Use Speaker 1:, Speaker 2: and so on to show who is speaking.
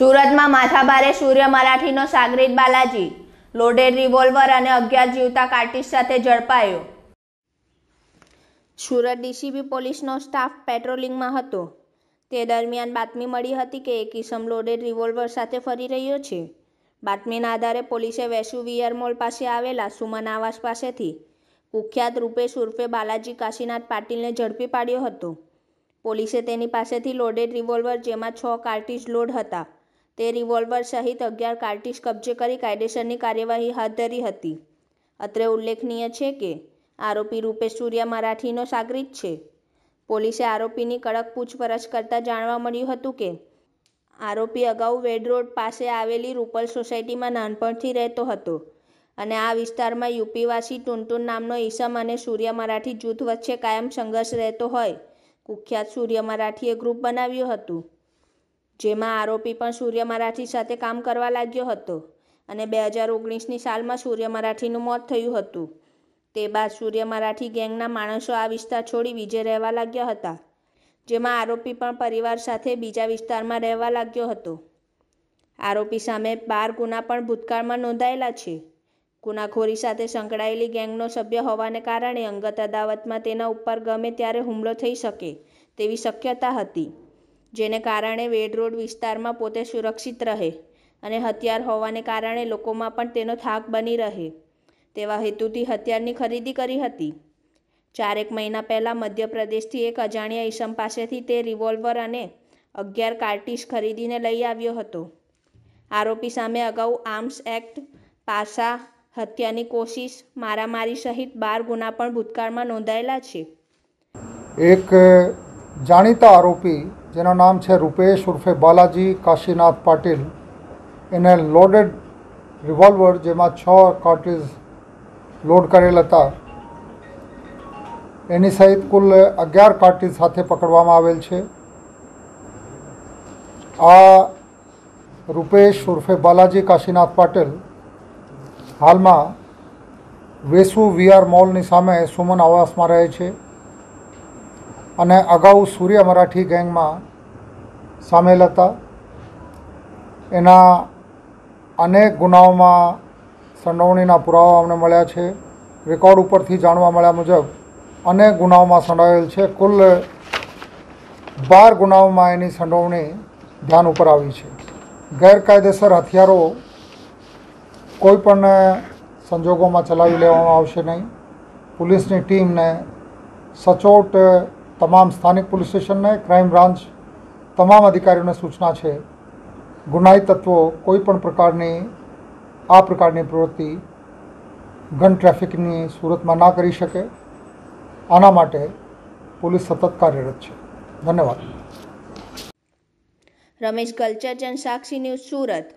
Speaker 1: સુરતમાં માથાભારે સૂર્ય મરાઠીનો સાગરીત બાલાજી લોડેડ રિવોલ્વર અને અગિયાર જીવતા કાર્ટિસ સાથે ઝડપાયો સુરત ડીસીબી પોલીસનો સ્ટાફ પેટ્રોલિંગમાં હતો તે દરમિયાન બાતમી મળી હતી કે એક ઇસમ લોડેડ રિવોલ્વર સાથે ફરી રહ્યો છે બાતમીના આધારે પોલીસે વેસુવિયર મોલ પાસે આવેલા સુમન આવાસ પાસેથી કુખ્યાત રૂપેશ ઉર્ફે બાલાજી કાશીનાથ પાટીલને ઝડપી પાડ્યો હતો પોલીસે તેની પાસેથી લોડેડ રિવોલ્વર જેમાં છ કાર્ટિજ લોડ હતા તે રિવોલ્વર સહિત અગિયાર કાર્ટિશ કબજે કરી કાયદેસરની કાર્યવાહી હાથ ધરી હતી અત્રે ઉલ્લેખનીય છે કે આરોપી રૂપેશ સૂર્યા મરાઠીનો સાગરિત છે પોલીસે આરોપીની કડક પૂછપરછ કરતાં જાણવા મળ્યું હતું કે આરોપી અગાઉ વેડ રોડ પાસે આવેલી રૂપલ સોસાયટીમાં નાનપણથી રહેતો હતો અને આ વિસ્તારમાં યુપીવાસી ટુનટુન નામનો ઈસમ અને સૂર્ય મરાઠી જૂથ વચ્ચે કાયમ સંઘર્ષ રહેતો હોય કુખ્યાત સૂર્ય મરાઠીએ ગ્રુપ બનાવ્યું હતું જેમાં આરોપી પણ સૂર્ય મરાઠી સાથે કામ કરવા લાગ્યો હતો અને બે હજાર ઓગણીસની સાલમાં સૂર્ય મરાઠીનું મોત થયું હતું તે બાદ સૂર્ય મરાઠી ગેંગના માણસો આ વિસ્તાર છોડી વિજય રહેવા લાગ્યા હતા જેમાં આરોપી પણ પરિવાર સાથે બીજા વિસ્તારમાં રહેવા લાગ્યો હતો આરોપી સામે બાર ગુના પણ ભૂતકાળમાં નોંધાયેલા છે ગુનાખોરી સાથે સંકળાયેલી ગેંગનો સભ્ય હોવાને કારણે અંગત અદાવતમાં તેના ઉપર ગમે ત્યારે હુમલો થઈ શકે તેવી શક્યતા હતી જેને કારણે વેડ રોડ વિસ્તારમાં પોતે સુરક્ષિત રહે અને હથિયાર હોવાને કારણે લોકોમાં પણ તેનો થાક બની રહે તેવા હેતુથી હથિયારની ખરીદી કરી હતી ચારેક મહિના પહેલાં મધ્યપ્રદેશથી એક અજાણ્યા ઈસમ પાસેથી તે રિવોલ્વર અને અગિયાર કાર્ટિસ ખરીદીને લઈ આવ્યો હતો આરોપી સામે અગાઉ આર્મ્સ એક્ટ પાસા હત્યાની કોશિશ મારામારી સહિત બાર ગુના પણ ભૂતકાળમાં નોંધાયેલા છે
Speaker 2: એક જાણીતા આરોપી જેનું નામ છે રૂપેશ ઉર્ફે બાલાજી કાશીનાથ પાટીલ એને લોડેડ રિવોલ્વર જેમાં છ કાર્ટેજ લોડ કરેલ હતા એની સહિત કુલ અગિયાર કાર્ટેજ સાથે પકડવામાં આવેલ છે આ રૂપેશ ઉર્ફે બાલાજી કાશીનાથ પાટીલ હાલમાં વેસુ વીઆર મોલની સામે સુમન આવાસમાં રહે છે અને અગાઉ સૂર્ય મરાઠી ગેંગમાં સામેલ હતા એના અનેક ગુનાઓમાં સંડોવણીના પુરાવા અમને મળ્યા છે રેકોર્ડ ઉપરથી જાણવા મળ્યા મુજબ અનેક ગુનાઓમાં સંડોવાયેલ છે કુલ બાર ગુનાઓમાં એની સંડોવણી ધ્યાન ઉપર આવી છે ગેરકાયદેસર હથિયારો કોઈપણ સંજોગોમાં ચલાવી લેવામાં આવશે નહીં પોલીસની ટીમને સચોટ તમામ સ્થાનિક પોલીસ સ્ટેશનને ક્રાઇમ બ્રાન્ચ તમામ અધિકારીઓને સૂચના છે ગુનાઈ તત્વો કોઈપણ પ્રકારની આ પ્રકારની પ્રવૃત્તિ ગન ટ્રાફિકની સુરતમાં ના કરી શકે આના માટે પોલીસ સતત કાર્યરત છે ધન્યવાદ
Speaker 1: રમેશ કલ્ચર જન સાક્ષી ન્યૂઝ સુરત